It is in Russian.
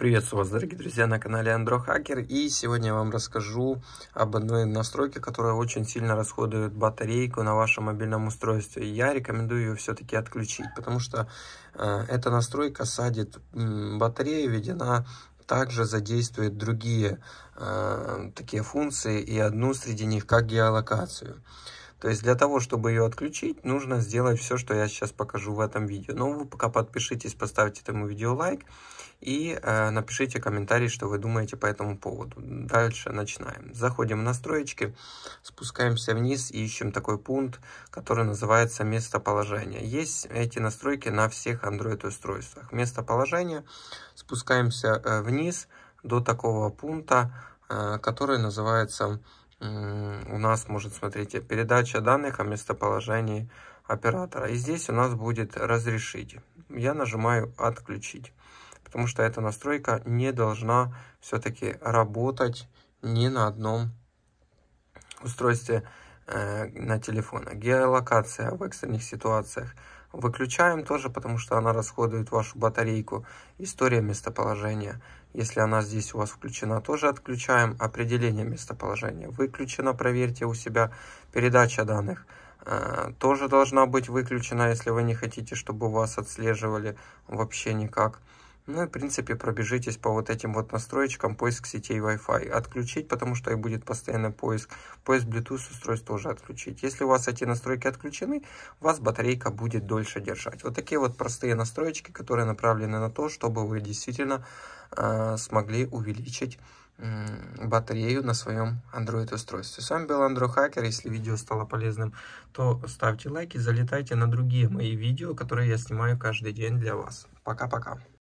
Приветствую вас, дорогие друзья, на канале Андро Хакер. И сегодня я вам расскажу об одной настройке, которая очень сильно расходует батарейку на вашем мобильном устройстве. Я рекомендую ее все-таки отключить, потому что э, эта настройка садит батарею, ведь она также задействует другие э, такие функции и одну среди них, как геолокацию. То есть для того, чтобы ее отключить, нужно сделать все, что я сейчас покажу в этом видео. Но ну, вы пока подпишитесь, поставьте этому видео лайк и э, напишите комментарий, что вы думаете по этому поводу. Дальше начинаем. Заходим в настройки, спускаемся вниз и ищем такой пункт, который называется местоположение. Есть эти настройки на всех Android устройствах. Местоположение, спускаемся э, вниз до такого пункта, э, который называется у нас может, смотрите, передача данных о местоположении оператора. И здесь у нас будет «Разрешить». Я нажимаю «Отключить», потому что эта настройка не должна все-таки работать ни на одном устройстве э, на телефона. Геолокация в экстренных ситуациях – Выключаем тоже, потому что она расходует вашу батарейку. История местоположения. Если она здесь у вас включена, тоже отключаем. Определение местоположения выключено, проверьте у себя. Передача данных э, тоже должна быть выключена, если вы не хотите, чтобы вас отслеживали вообще никак. Ну и в принципе пробежитесь по вот этим вот настроечкам поиск сетей Wi-Fi. Отключить, потому что и будет постоянный поиск. Поиск Bluetooth устройств уже отключить. Если у вас эти настройки отключены, у вас батарейка будет дольше держать. Вот такие вот простые настроечки, которые направлены на то, чтобы вы действительно э, смогли увеличить батарею на своем Android устройстве. С вами был Android Hacker. Если видео стало полезным, то ставьте лайки, залетайте на другие мои видео, которые я снимаю каждый день для вас. Пока-пока.